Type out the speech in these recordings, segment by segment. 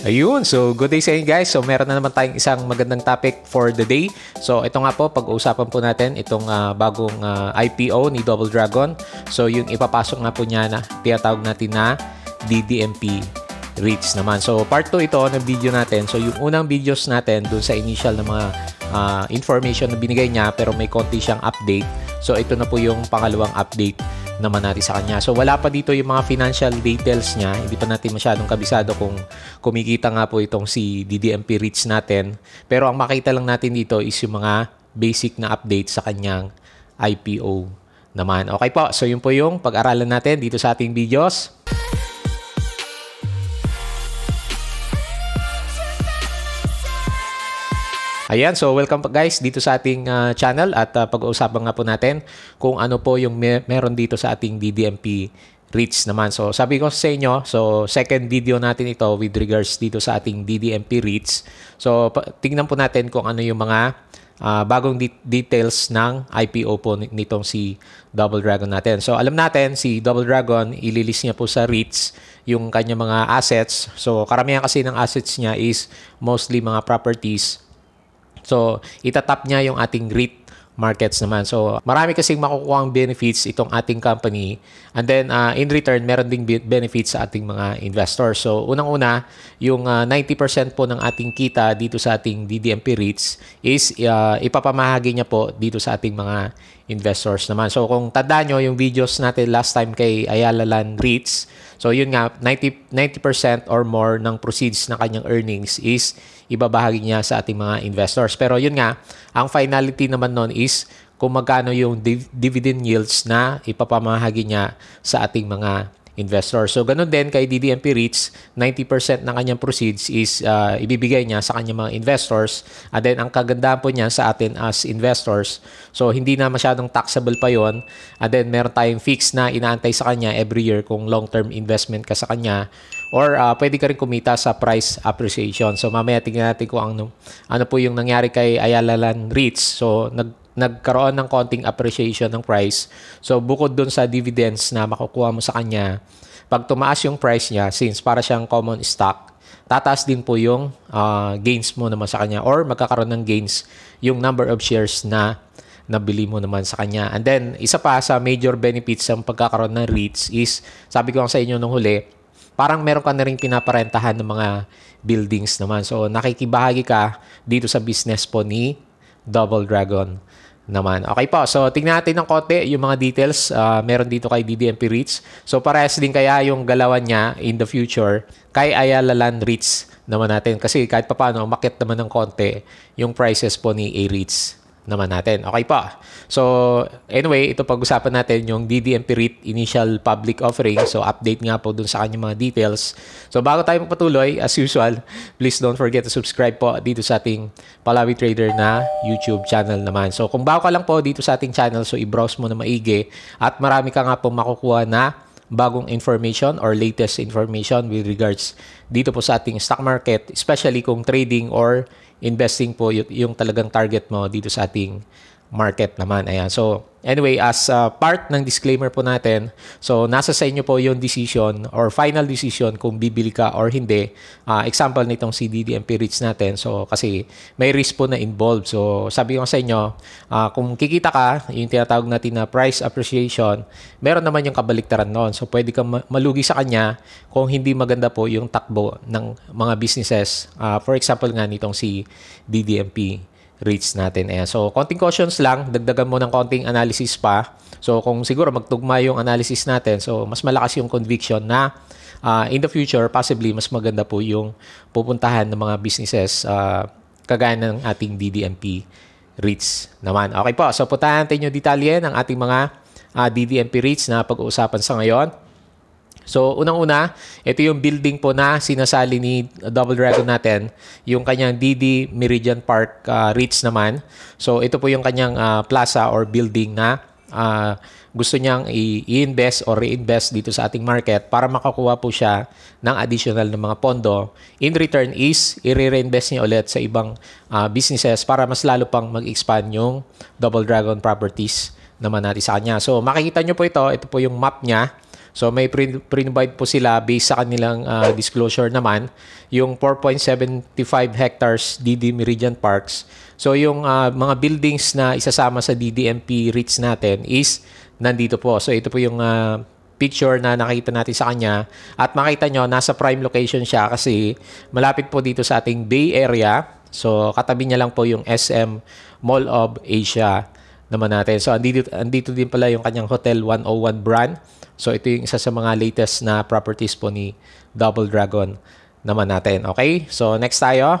Ayun, so good day sa inyo guys. So meron na naman tayong isang magandang topic for the day. So ito nga po, pag-uusapan po natin itong uh, bagong uh, ah, IPO ni Double Dragon. So yung ipapasok nga po niya na tinatawag natin na DDMP REITs naman. So part 2 ito ng video natin. So yung unang videos natin dun sa initial na mga uh, information na binigay niya pero may konti siyang update. So ito na po yung pangalawang update naman natin sa kanya. So wala pa dito yung mga financial details niya. Hindi pa natin masyadong kabisado kung kumikita nga po itong si DDMP Rich natin. Pero ang makita lang natin dito is yung mga basic na update sa kanyang IPO naman. Okay po, so yun po yung pag-aralan natin dito sa ating videos. Ayan, so welcome guys dito sa ating uh, channel at uh, pag-uusapan nga po natin kung ano po yung mer meron dito sa ating DDMP REITs naman. So sabi ko sa inyo, so second video natin ito with regards dito sa ating DDMP REITs. So tingnan po natin kung ano yung mga uh, bagong de- details ng IPO po nitong si Double Dragon natin. So alam natin si Double Dragon ililis niya po sa REITs yung kanya mga assets. So karamihan kasi ng assets niya is mostly mga properties So, itatap niya yung ating REIT markets naman. So, marami kasing makukuha ang benefits itong ating company. And then, uh, in return, meron ding benefits sa ating mga investors. So, unang-una, yung uh, ah, 90% po ng ating kita dito sa ating DDMP REITs is uh, ipapamahagi niya po dito sa ating mga investors naman. So kung tanda nyo yung videos natin last time kay Ayala Land REITs, so yun nga, 90, 90% or more ng proceeds ng kanyang earnings is ibabahagi niya sa ating mga investors. Pero yun nga, ang finality naman nun is kung magkano yung div- dividend yields na ipapamahagi niya sa ating mga investor. So ganun din kay DDMP REITs, 90% ng kanyang proceeds is uh, ibibigay niya sa kanyang mga investors. And then ang kagandahan po niya sa atin as investors, so hindi na masyadong taxable pa yon. And then meron tayong fix na inaantay sa kanya every year kung long-term investment ka sa kanya or uh, pwede ka rin kumita sa price appreciation. So mamaya tingnan natin kung ano, ano po yung nangyari kay Ayala Land REITs. So nag nagkaroon ng konting appreciation ng price. So bukod dun sa dividends na makukuha mo sa kanya, pag tumaas yung price niya, since para siyang common stock, tataas din po yung uh, gains mo naman sa kanya or magkakaroon ng gains yung number of shares na nabili mo naman sa kanya. And then, isa pa sa major benefits ng pagkakaroon ng REITs is, sabi ko lang sa inyo nung huli, parang meron ka na rin pinaparentahan ng mga buildings naman. So, nakikibahagi ka dito sa business po ni Double Dragon naman. Okay po, so tingnan natin ng konti yung mga details. Uh, meron dito kay DDMP Reach. So parehas din kaya yung galawan niya in the future kay Ayala Land Reach naman natin. Kasi kahit pa paano, makit naman ng konti yung prices po ni A-Reach naman natin. Okay pa. So, anyway, ito pag-usapan natin yung DDMP REIT Initial Public Offering. So, update nga po dun sa kanyang mga details. So, bago tayo magpatuloy, as usual, please don't forget to subscribe po dito sa ating Palawi Trader na YouTube channel naman. So, kung bago ka lang po dito sa ating channel, so i-browse mo na maigi at marami ka nga po makukuha na bagong information or latest information with regards dito po sa ating stock market, especially kung trading or investing po yung talagang target mo dito sa ating market naman. Ayan. So, Anyway, as uh, part ng disclaimer po natin, so nasa sa inyo po yung decision or final decision kung bibili ka or hindi. Uh, example nitong CDDMP REITs natin. So kasi may risk po na involved. So sabi ko sa inyo, uh, kung kikita ka, yung tinatawag natin na price appreciation, meron naman yung kabaliktaran noon. So pwede kang malugi sa kanya kung hindi maganda po yung takbo ng mga businesses. Uh, for example nga nitong si DDMP rates natin. Ayan. So, konting cautions lang. Dagdagan mo ng konting analysis pa. So, kung siguro magtugma yung analysis natin, so, mas malakas yung conviction na uh, in the future, possibly, mas maganda po yung pupuntahan ng mga businesses uh, kagaya ng ating DDMP REITs naman. Okay po, so puntahan natin yung detalye ng ating mga uh, ah, DDMP REITs na pag-uusapan sa ngayon. So, unang-una, ito yung building po na sinasali ni Double Dragon natin, yung kanyang DD Meridian Park uh, ah, Ritz naman. So, ito po yung kanyang uh, plaza or building na uh, gusto niyang i-invest or reinvest dito sa ating market para makakuha po siya ng additional ng mga pondo. In return is, i-reinvest niya ulit sa ibang uh, businesses para mas lalo pang mag-expand yung Double Dragon Properties naman natin sa kanya. So makikita nyo po ito, ito po yung map niya. So may pre-provide po sila based sa kanilang uh, disclosure naman yung 4.75 hectares DD Meridian Parks. So yung uh, mga buildings na isasama sa DDMP REITs natin is nandito po. So ito po yung uh, picture na nakita natin sa kanya at makita nyo nasa prime location siya kasi malapit po dito sa ating Bay Area. So katabi niya lang po yung SM Mall of Asia naman natin. So andito, andito din pala yung kanyang Hotel 101 brand. So ito yung isa sa mga latest na properties po ni Double Dragon naman natin. Okay? So next tayo.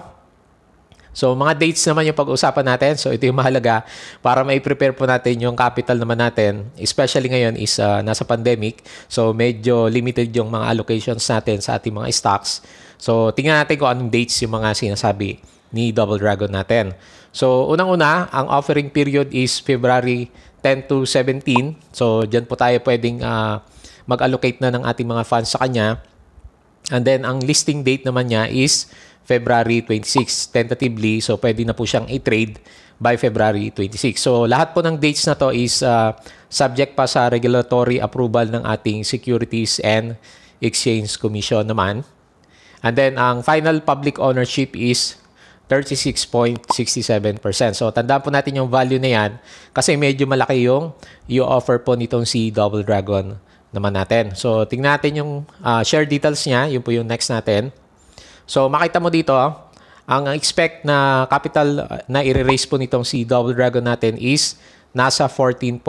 So mga dates naman yung pag-uusapan natin. So ito yung mahalaga para may prepare po natin yung capital naman natin. Especially ngayon is uh, nasa pandemic. So medyo limited yung mga allocations natin sa ating mga stocks. So tingnan natin kung anong dates yung mga sinasabi ni Double Dragon natin. So, unang-una, ang offering period is February 10 to 17. So, dyan po tayo pwedeng uh, mag-allocate na ng ating mga funds sa kanya. And then, ang listing date naman niya is February 26 tentatively. So, pwede na po siyang i-trade by February 26. So, lahat po ng dates na to is uh, subject pa sa regulatory approval ng ating Securities and Exchange Commission naman. And then, ang final public ownership is 36.67%. So, tandaan po natin yung value na yan kasi medyo malaki yung i-offer po nitong si Double Dragon naman natin. So, tingnan natin yung uh, share details niya. Yun po yung next natin. So, makita mo dito, ah, ang expect na capital ah, na i-raise po nitong si Double Dragon natin is nasa 14.7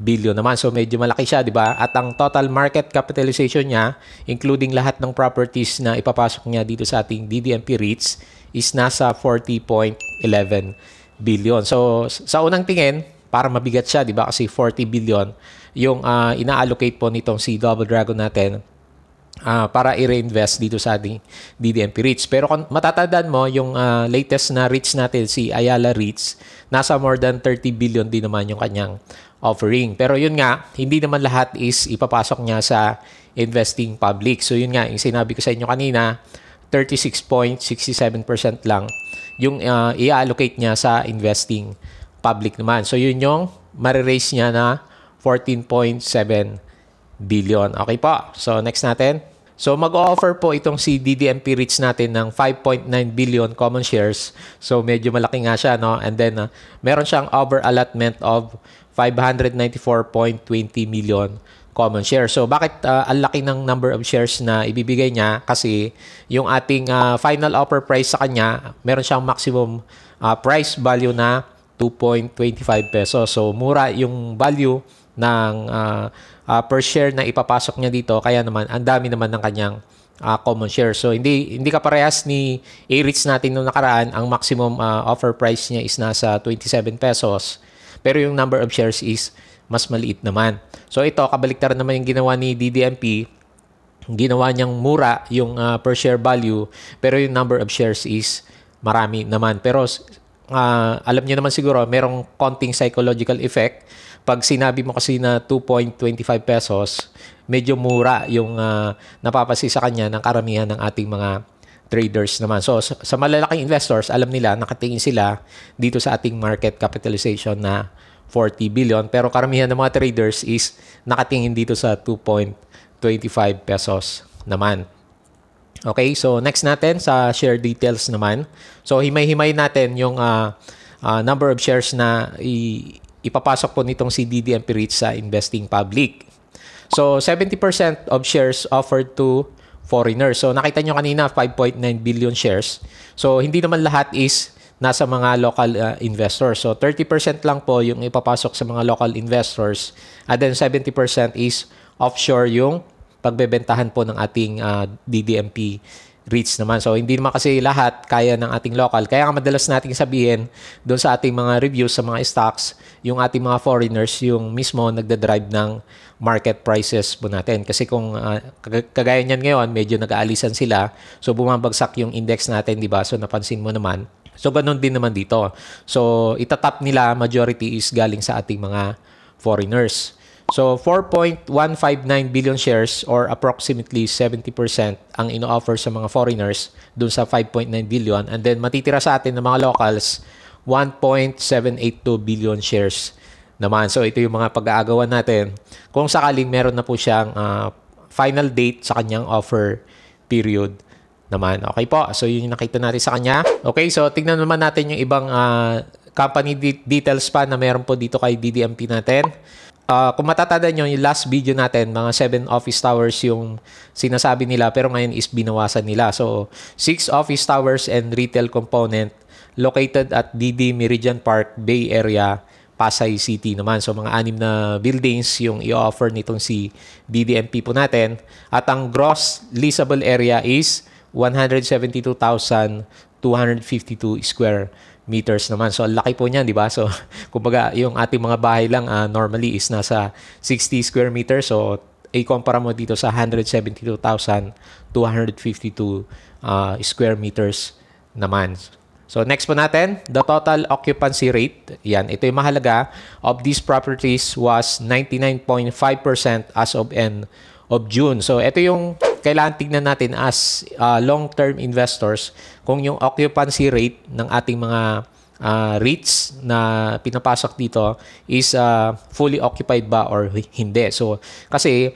billion naman. So medyo malaki siya, 'di ba? At ang total market capitalization niya, including lahat ng properties na ipapasok niya dito sa ating DDMP REITs is nasa 40.11 billion. So sa unang tingin, para mabigat siya, 'di ba? Kasi 40 billion yung uh, ina-allocate po nitong si Double Dragon natin uh, para i-reinvest dito sa ating DDMP REITs. Pero kung matatandaan mo, yung uh, latest na REITs natin, si Ayala REITs, nasa more than 30 billion din naman yung kanyang offering. Pero yun nga, hindi naman lahat is ipapasok niya sa investing public. So yun nga, yung sinabi ko sa inyo kanina, 36.67% lang yung uh, i-allocate niya sa investing public naman. So yun yung mare-raise niya na 14.7 billion. Okay po. So next natin. So mag-offer po itong si DDMP Rich natin ng 5.9 billion common shares. So medyo malaki nga siya no. And then uh, meron siyang over allotment of 594.20 million common shares. So bakit uh, ang laki ng number of shares na ibibigay niya kasi yung ating uh, final offer price sa kanya, meron siyang maximum uh, price value na 2.25 pesos. So mura yung value ng uh, uh, per share na ipapasok niya dito kaya naman ang dami naman ng kanyang uh, common share. So hindi hindi kaparehas ni A-REITs natin noong nakaraan, ang maximum uh, offer price niya is nasa 27 pesos. Pero yung number of shares is mas maliit naman. So ito kabaliktaran naman yung ginawa ni DDMP. Ginawa niyang mura yung uh, per share value pero yung number of shares is marami naman. Pero uh, alam niyo naman siguro merong konting psychological effect pag sinabi mo kasi na 2.25 pesos, medyo mura yung uh, napapasi sa kanya ng karamihan ng ating mga traders naman. So sa malalaking investors, alam nila nakatingin sila dito sa ating market capitalization na 40 billion pero karamihan ng mga traders is nakatingin dito sa 2.25 pesos naman. Okay, so next natin sa share details naman. So himay-himay natin yung uh, uh, number of shares na ipapasok po nitong si DD Emperich sa investing public. So 70% of shares offered to foreigners. So nakita nyo kanina 5.9 billion shares. So hindi naman lahat is nasa mga local uh, investors. So 30% lang po yung ipapasok sa mga local investors and then 70% is offshore yung pagbebentahan po ng ating uh, DDMP reach naman. So, hindi naman kasi lahat kaya ng ating local. Kaya nga madalas nating sabihin doon sa ating mga reviews sa mga stocks, yung ating mga foreigners, yung mismo nagda-drive ng market prices po natin. Kasi kung uh, kagaya niyan ngayon, medyo nag-aalisan sila. So, bumabagsak yung index natin, di ba? So, napansin mo naman. So, ganun din naman dito. So, itatap nila, majority is galing sa ating mga foreigners. So 4.159 billion shares or approximately 70% ang ino-offer sa mga foreigners dun sa 5.9 billion and then matitira sa atin ng mga locals 1.782 billion shares naman. So ito yung mga pag-aagawan natin kung sakaling meron na po siyang uh, final date sa kanyang offer period naman. Okay po. So yun yung nakita natin sa kanya. Okay, so tignan naman natin yung ibang uh, company de- details pa na meron po dito kay DDMP natin uh, kung matatanda nyo, yung last video natin, mga 7 office towers yung sinasabi nila, pero ngayon is binawasan nila. So, 6 office towers and retail component located at DD Meridian Park, Bay Area, Pasay City naman. So, mga anim na buildings yung i-offer nitong si DDMP po natin. At ang gross leasable area is 172,252 square meters naman. So, ang laki po niyan, di ba? So, kumbaga, yung ating mga bahay lang uh, normally is nasa 60 square meters. So, i-compare eh, mo dito sa 172,252 uh, ah, square meters naman. So, next po natin, the total occupancy rate. Yan, ito yung mahalaga of these properties was 99.5% as of end of June. So, ito yung kailangan tignan natin as uh, long-term investors kung yung occupancy rate ng ating mga uh, REITs na pinapasok dito is uh, fully occupied ba or hindi. So, kasi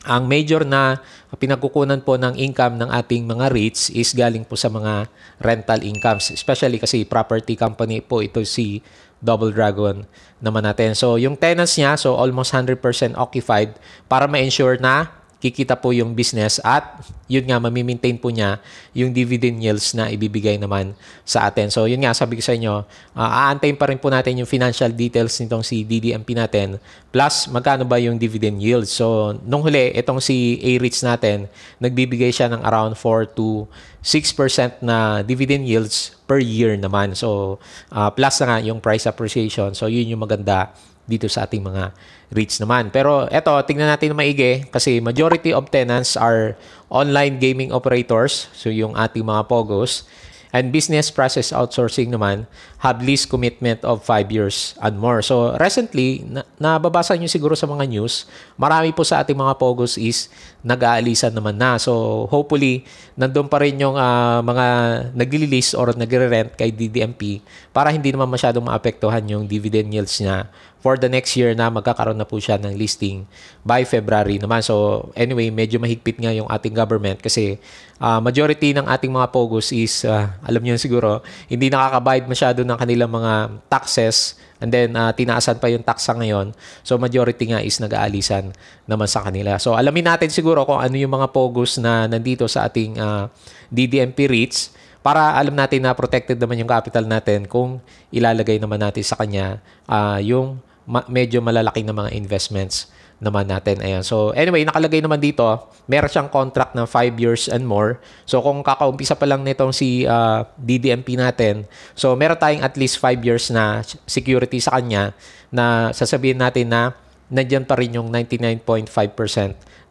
ang major na pinagkukunan po ng income ng ating mga REITs is galing po sa mga rental incomes. Especially kasi property company po ito si Double Dragon naman natin. So yung tenants niya, so almost 100% occupied para ma-ensure na kikita po yung business at yun nga, mamimaintain po niya yung dividend yields na ibibigay naman sa atin. So yun nga, sabi ko sa inyo, uh, aantayin pa rin po natin yung financial details nitong si DDMP natin plus magkano ba yung dividend yield. So nung huli, itong si A-REITs natin, nagbibigay siya ng around 4 to 6% na dividend yields per year naman. So, uh, plus na nga yung price appreciation. So, yun yung maganda dito sa ating mga REITs naman. Pero eto, tingnan natin na maigi kasi majority of tenants are online gaming operators, so yung ating mga POGOs. And business process outsourcing naman have lease commitment of 5 years and more. So recently, na nababasa nyo siguro sa mga news, marami po sa ating mga POGOs is nag-aalisan naman na. So hopefully, nandun pa rin yung uh, mga nagli-lease or nagre-rent kay DDMP para hindi naman masyadong maapektuhan yung dividend yields niya for the next year na magkakaroon na po siya ng listing by February naman. So anyway, medyo mahigpit nga yung ating government kasi uh, majority ng ating mga POGOs is uh, alam niyo siguro, hindi nakakabayad masyado ng kanilang mga taxes and then uh, tinaasan pa yung taxa ngayon. So majority nga is nag-aalisan naman sa kanila. So alamin natin siguro kung ano yung mga POGOs na nandito sa ating uh, ah, DDMP REITs para alam natin na protected naman yung capital natin kung ilalagay naman natin sa kanya uh, yung ma- medyo malalaki na mga investments naman natin. Ayan. So, anyway, nakalagay naman dito, meron siyang contract ng 5 years and more. So, kung kakaumpisa pa lang nitong si uh, ah, DDMP natin, so meron tayong at least 5 years na security sa kanya na sasabihin natin na nandiyan pa rin yung 99.5%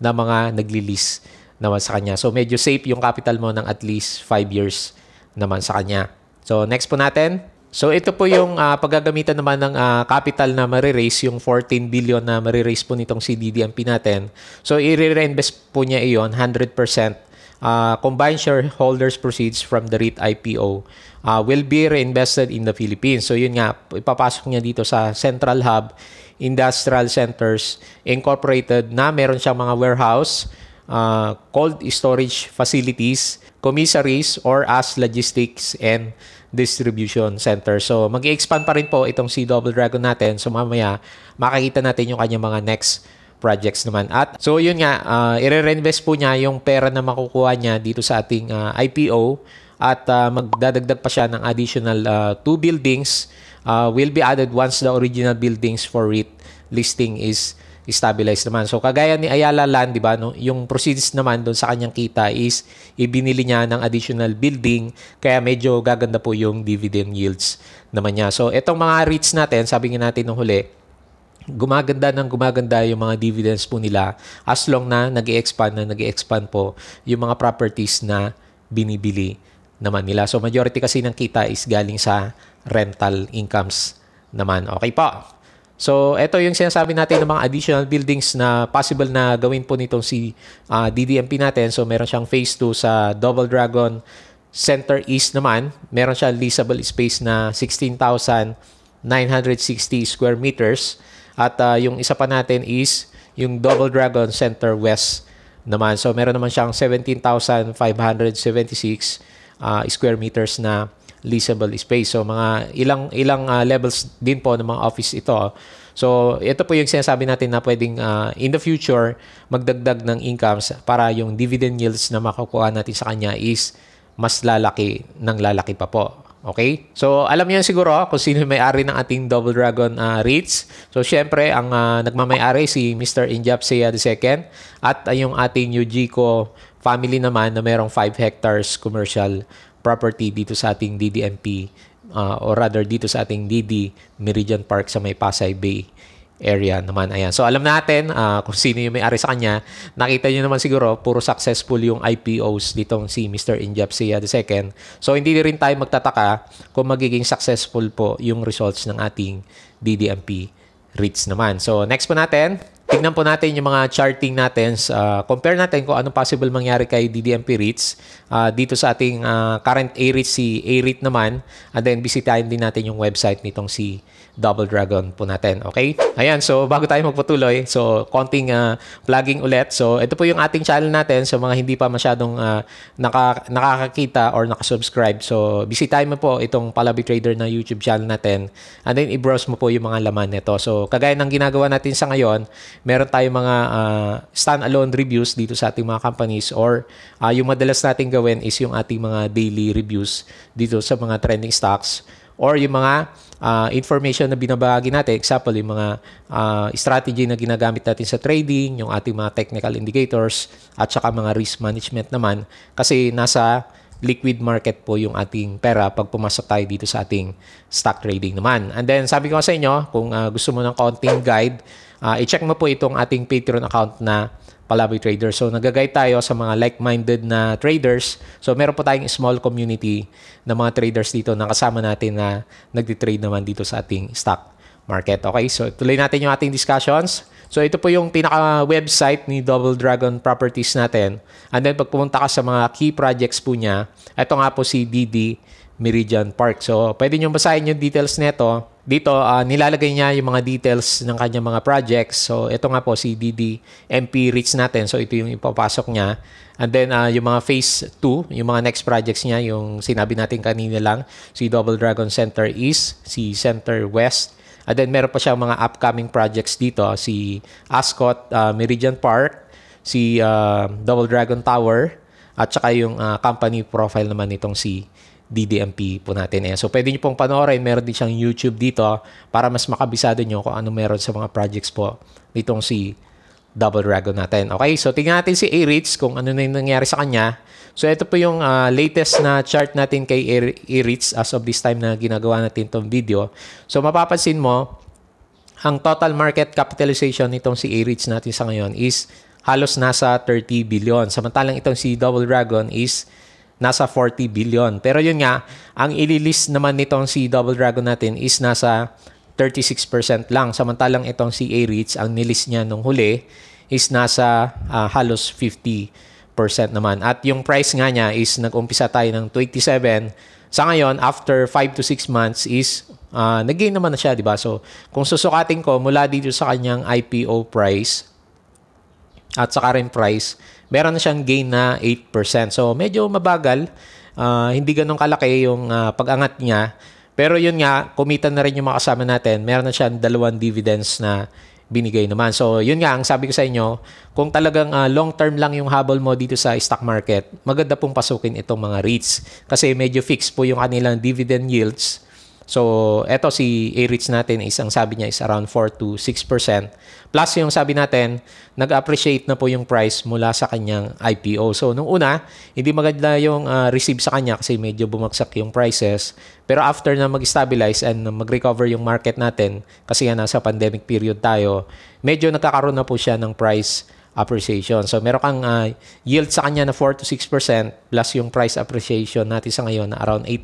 na mga nagli-lease naman sa kanya. So, medyo safe yung capital mo ng at least 5 years naman sa kanya. So, next po natin. So ito po yung uh, ah, paggagamitan naman ng uh, capital na mariraise, yung 14 billion na mariraise po nitong CDDMP natin. So i-reinvest po niya iyon 100%. Uh, ah, combined shareholders proceeds from the REIT IPO uh, will be reinvested in the Philippines. So yun nga, ipapasok niya dito sa central hub, industrial centers, incorporated na meron siyang mga warehouse, uh, cold storage facilities, commissaries, or as logistics and distribution center. So mag-expand pa rin po itong si Double Dragon natin. So mamaya makikita natin yung kanyang mga next projects naman. At so yun nga, uh, ah, i-reinvest po niya yung pera na makukuha niya dito sa ating uh, ah, IPO at uh, magdadagdag pa siya ng additional uh, two buildings uh, will be added once the original buildings for REIT listing is stabilize naman. So kagaya ni Ayala Land, di ba, no, yung proceeds naman doon sa kanyang kita is ibinili niya ng additional building kaya medyo gaganda po yung dividend yields naman niya. So itong mga REITs natin, sabi nga natin nung huli, gumaganda ng gumaganda yung mga dividends po nila as long na nag expand na nag expand po yung mga properties na binibili naman nila. So majority kasi ng kita is galing sa rental incomes naman. Okay po. So, ito yung sinasabi natin ng mga additional buildings na possible na gawin po nitong si uh, ah, DDMP natin. So, meron siyang phase 2 sa Double Dragon Center East naman. Meron siyang leasable space na 16,960 square meters. At uh, yung isa pa natin is yung Double Dragon Center West naman. So, meron naman siyang 17,576 uh, ah, square meters na leasable space. So mga ilang ilang uh, levels din po ng mga office ito. So ito po yung sinasabi natin na pwedeng uh, in the future magdagdag ng incomes para yung dividend yields na makukuha natin sa kanya is mas lalaki ng lalaki pa po. Okay? So, alam niyo siguro kung sino may-ari ng ating Double Dragon uh, REITs. So, syempre, ang uh, nagmamay-ari si Mr. Injap Seya II at uh, yung ating Yujiko family naman na mayroong 5 hectares commercial property dito sa ating DDMP uh, or rather dito sa ating DD Meridian Park sa may Pasay Bay area naman. Ayan. So alam natin uh, kung sino yung may-ari sa kanya. Nakita nyo naman siguro, puro successful yung IPOs ditong si Mr. Injap Sia II. So hindi rin tayo magtataka kung magiging successful po yung results ng ating DDMP REITs naman. So next po natin, Tignan po natin yung mga charting natin. Uh, compare natin kung anong possible mangyari kay DDMP REITs. Uh, dito sa ating uh, current A-REIT, si A-REIT naman. And then bisitahin din natin yung website nitong si Double Dragon po natin. Okay? Ayan, so bago tayo magpatuloy, so konting uh, plugging ulit. So ito po yung ating channel natin sa so, mga hindi pa masyadong uh, naka, nakakakita or nakasubscribe. So bisitahin mo po itong Palabi Trader na YouTube channel natin. And then i-browse mo po yung mga laman nito. So kagaya ng ginagawa natin sa ngayon, meron tayong mga uh, stand-alone reviews dito sa ating mga companies or uh, yung madalas natin gawin is yung ating mga daily reviews dito sa mga trending stocks or yung mga uh, information na binabahagi natin. Example, yung mga uh, strategy na ginagamit natin sa trading, yung ating mga technical indicators, at saka mga risk management naman. Kasi nasa liquid market po yung ating pera pag pumasok tayo dito sa ating stock trading naman. And then sabi ko sa inyo, kung uh, gusto mo ng konting guide, uh, i-check mo po itong ating Patreon account na Palaboy Trader. So nag tayo sa mga like-minded na traders. So meron po tayong small community ng mga traders dito na kasama natin na nagtitrade naman dito sa ating stock market. Okay, so tuloy natin yung ating discussions. So ito po yung pinaka-website ni Double Dragon Properties natin. And then pag pumunta ka sa mga key projects po niya, ito nga po si DD Meridian Park. So pwede nyo basahin yung details nito. Dito, uh, nilalagay niya yung mga details ng kanyang mga projects. So ito nga po si DD MP Rich natin. So ito yung ipapasok niya. And then uh, yung mga phase 2, yung mga next projects niya, yung sinabi natin kanina lang, si Double Dragon Center East, si Center West, And then meron pa siyang mga upcoming projects dito. Si Ascot uh, Meridian Park, si uh, Double Dragon Tower, at saka yung uh, company profile naman nitong si DDMP po natin. Eh. So, pwede niyo pong panoorin. Meron din siyang YouTube dito para mas makabisado niyo kung ano meron sa mga projects po nitong si double Dragon natin. Okay, so tingnan natin si Erich kung ano na yung nangyari sa kanya. So ito po yung uh, latest na chart natin kay Erich as of this time na ginagawa natin tong video. So mapapansin mo, ang total market capitalization nitong si Erich natin sa ngayon is halos nasa 30 billion. Samantalang itong si Double Dragon is nasa 40 billion. Pero yun nga, ang ililist naman nitong si Double Dragon natin is nasa 36% lang. Samantalang itong CA REITs, ang nilis niya nung huli is nasa uh, halos 50% naman. At yung price nga niya is nag-umpisa tayo ng 27. Sa ngayon, after 5 to 6 months is uh, nag-gain naman na siya, di ba? So, kung susukatin ko mula dito sa kanyang IPO price at sa current price, meron na siyang gain na 8%. So, medyo mabagal. Uh, hindi ganun kalaki yung uh, pag-angat niya. Pero yun nga, kumita na rin yung mga kasama natin. Meron na siyang dalawang dividends na binigay naman. So, yun nga, ang sabi ko sa inyo, kung talagang uh, ah, long-term lang yung habol mo dito sa stock market, maganda pong pasukin itong mga REITs kasi medyo fixed po yung kanilang dividend yields So, eto si A-REITs natin is ang sabi niya is around 4 to 6%. Plus yung sabi natin, nag-appreciate na po yung price mula sa kanyang IPO. So, nung una, hindi maganda yung uh, receive sa kanya kasi medyo bumagsak yung prices. Pero after na mag-stabilize and mag-recover yung market natin, kasi nga nasa pandemic period tayo, medyo nakakaroon na po siya ng price appreciation. So meron kang uh, yield sa kanya na 4 to 6% plus yung price appreciation natin sa ngayon na around 8%.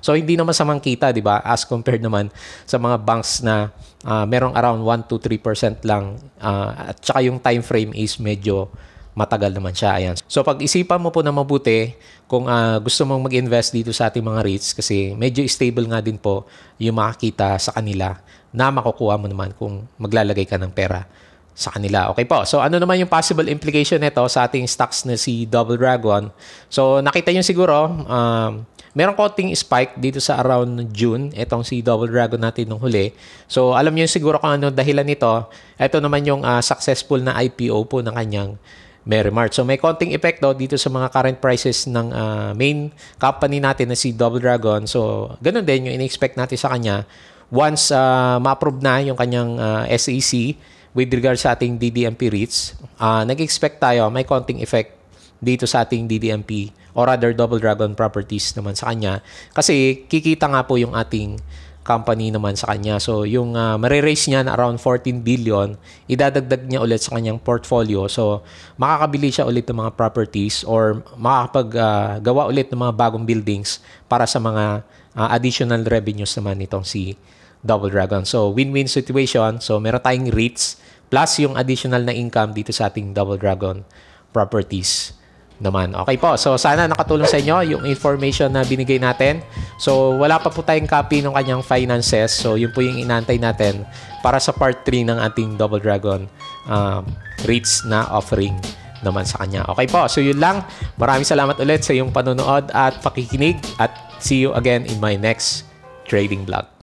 So hindi naman samang kita, 'di ba? As compared naman sa mga banks na uh, merong around 1 to 3% lang uh, at saka yung time frame is medyo matagal naman siya. Ayan. So pag-isipan mo po na mabuti kung uh, gusto mong mag-invest dito sa ating mga REITs kasi medyo stable nga din po yung makakita sa kanila na makukuha mo naman kung maglalagay ka ng pera sa kanila. Okay po. So ano naman yung possible implication nito sa ating stocks na si Double Dragon? So nakita nyo siguro, um, meron konting spike dito sa around June, itong si Double Dragon natin nung huli. So alam nyo siguro kung ano dahilan nito. Ito naman yung uh, successful na IPO po ng kanyang Mart. So may konting epekto dito sa mga current prices ng uh, main company natin na si Double Dragon. So ganun din yung in-expect natin sa kanya once uh, ma-approve na yung kanyang uh, SEC with regard sa ating DDMP REITs, uh, ah, nag-expect tayo may konting effect dito sa ating DDMP or rather Double Dragon Properties naman sa kanya kasi kikita nga po yung ating company naman sa kanya. So, yung uh, ah, marirase niya na around 14 billion, idadagdag niya ulit sa kanyang portfolio. So, makakabili siya ulit ng mga properties or makakapaggawa ah, uh, ulit ng mga bagong buildings para sa mga uh, additional revenues naman nitong si Double Dragon. So, win-win situation. So, meron tayong REITs plus yung additional na income dito sa ating Double Dragon properties naman. Okay po. So, sana nakatulong sa inyo yung information na binigay natin. So, wala pa po tayong copy ng kanyang finances. So, yun po yung inantay natin para sa part 3 ng ating Double Dragon um, REITs na offering naman sa kanya. Okay po. So, yun lang. Maraming salamat ulit sa iyong panonood at pakikinig at see you again in my next trading vlog.